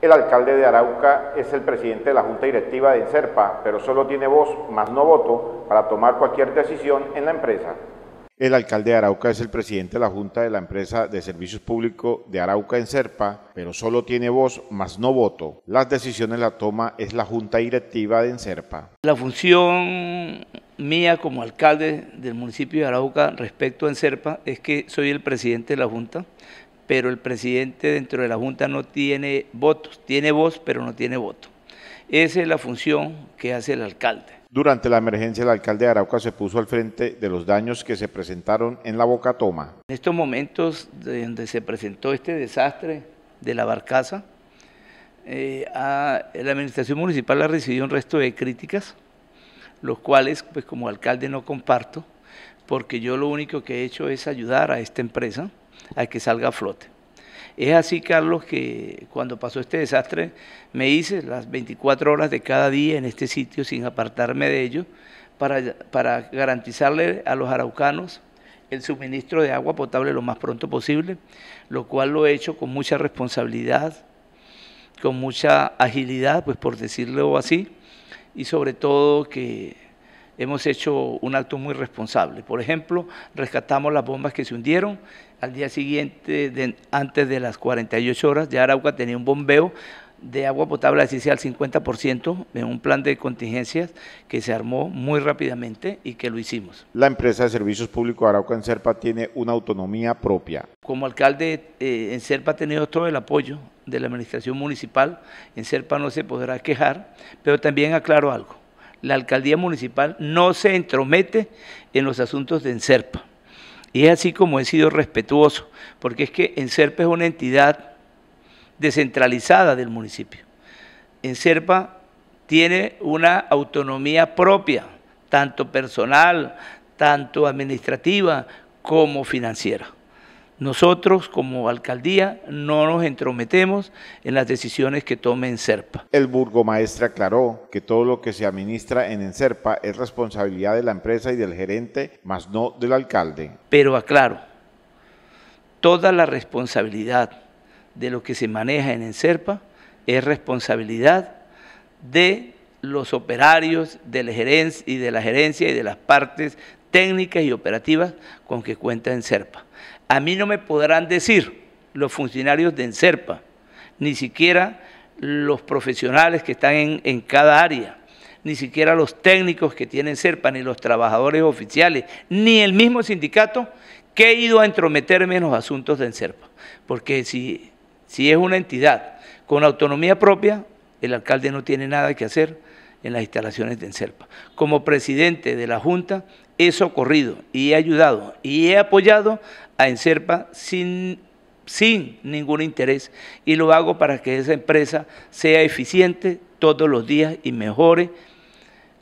El alcalde de Arauca es el presidente de la Junta Directiva de Enserpa, pero solo tiene voz, más no voto, para tomar cualquier decisión en la empresa. El alcalde de Arauca es el presidente de la Junta de la empresa de servicios públicos de Arauca en Serpa, pero solo tiene voz, más no voto. Las decisiones la toma es la Junta Directiva de Enserpa. La función mía como alcalde del municipio de Arauca respecto a Enserpa es que soy el presidente de la Junta, pero el presidente dentro de la Junta no tiene votos, tiene voz, pero no tiene voto. Esa es la función que hace el alcalde. Durante la emergencia, el alcalde de Arauca se puso al frente de los daños que se presentaron en la Boca Toma. En estos momentos donde se presentó este desastre de la barcaza, eh, la administración municipal ha recibido un resto de críticas, los cuales, pues como alcalde, no comparto, porque yo lo único que he hecho es ayudar a esta empresa al que salga a flote. Es así, Carlos, que cuando pasó este desastre, me hice las 24 horas de cada día en este sitio sin apartarme de ello para, para garantizarle a los araucanos el suministro de agua potable lo más pronto posible, lo cual lo he hecho con mucha responsabilidad, con mucha agilidad, pues por decirlo así, y sobre todo que hemos hecho un acto muy responsable. Por ejemplo, rescatamos las bombas que se hundieron. Al día siguiente, antes de las 48 horas, ya Arauca tenía un bombeo de agua potable, así al 50%, en un plan de contingencias que se armó muy rápidamente y que lo hicimos. La empresa de servicios públicos Arauca en Serpa tiene una autonomía propia. Como alcalde, eh, en Serpa ha tenido todo el apoyo de la administración municipal. En Serpa no se podrá quejar, pero también aclaro algo la alcaldía municipal no se entromete en los asuntos de Enserpa. Y es así como he sido respetuoso, porque es que Enserpa es una entidad descentralizada del municipio. Enserpa tiene una autonomía propia, tanto personal, tanto administrativa como financiera. Nosotros como alcaldía no nos entrometemos en las decisiones que tome Serpa. El burgomaestre aclaró que todo lo que se administra en Enserpa es responsabilidad de la empresa y del gerente, más no del alcalde. Pero aclaro, toda la responsabilidad de lo que se maneja en Enserpa es responsabilidad de los operarios de la gerencia y de la gerencia y de las partes técnicas y operativas con que cuenta Enserpa. A mí no me podrán decir los funcionarios de Encerpa, ni siquiera los profesionales que están en, cada área, ni siquiera los técnicos que tienen serpa ni los trabajadores oficiales, ni el mismo sindicato que he ido a entrometerme en los asuntos de Encerpa. Porque si, si es una entidad con autonomía propia, el alcalde no tiene nada que hacer en las instalaciones de Encerpa. Como presidente de la Junta, he socorrido y he ayudado y he apoyado a Enserpa sin, sin ningún interés y lo hago para que esa empresa sea eficiente todos los días y mejore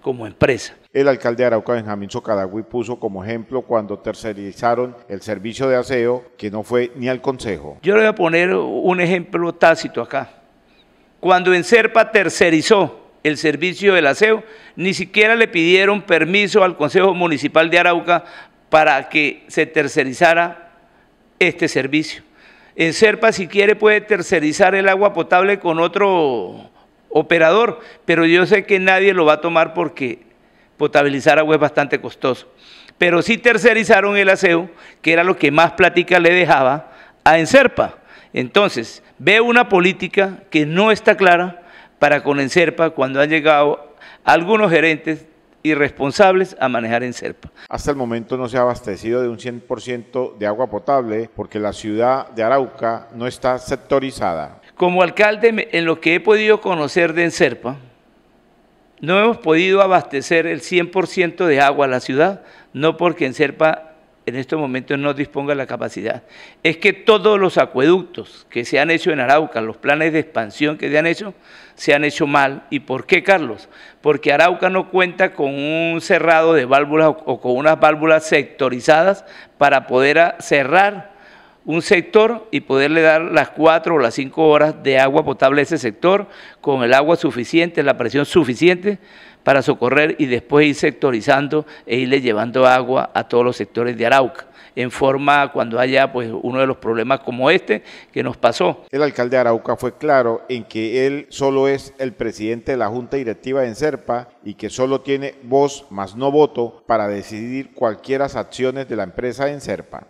como empresa. El alcalde de Arauca, Benjamín Socadagüí, puso como ejemplo cuando tercerizaron el servicio de aseo, que no fue ni al consejo. Yo le voy a poner un ejemplo tácito acá. Cuando Enserpa tercerizó el servicio del aseo, ni siquiera le pidieron permiso al Consejo Municipal de Arauca para que se tercerizara este servicio. En Serpa, si quiere, puede tercerizar el agua potable con otro operador, pero yo sé que nadie lo va a tomar porque potabilizar agua es bastante costoso. Pero sí tercerizaron el aseo, que era lo que más plática le dejaba a Enserpa. Entonces, veo una política que no está clara, para con Enserpa cuando han llegado algunos gerentes irresponsables a manejar en Hasta el momento no se ha abastecido de un 100% de agua potable porque la ciudad de Arauca no está sectorizada. Como alcalde, en lo que he podido conocer de Enserpa, no hemos podido abastecer el 100% de agua a la ciudad, no porque Enserpa en estos momentos no disponga la capacidad. Es que todos los acueductos que se han hecho en Arauca, los planes de expansión que se han hecho, se han hecho mal. ¿Y por qué, Carlos? Porque Arauca no cuenta con un cerrado de válvulas o con unas válvulas sectorizadas para poder cerrar un sector y poderle dar las cuatro o las cinco horas de agua potable a ese sector con el agua suficiente, la presión suficiente para socorrer y después ir sectorizando e irle llevando agua a todos los sectores de Arauca en forma cuando haya pues uno de los problemas como este que nos pasó. El alcalde de Arauca fue claro en que él solo es el presidente de la junta directiva de Serpa y que solo tiene voz más no voto para decidir cualquiera acciones de la empresa en Serpa.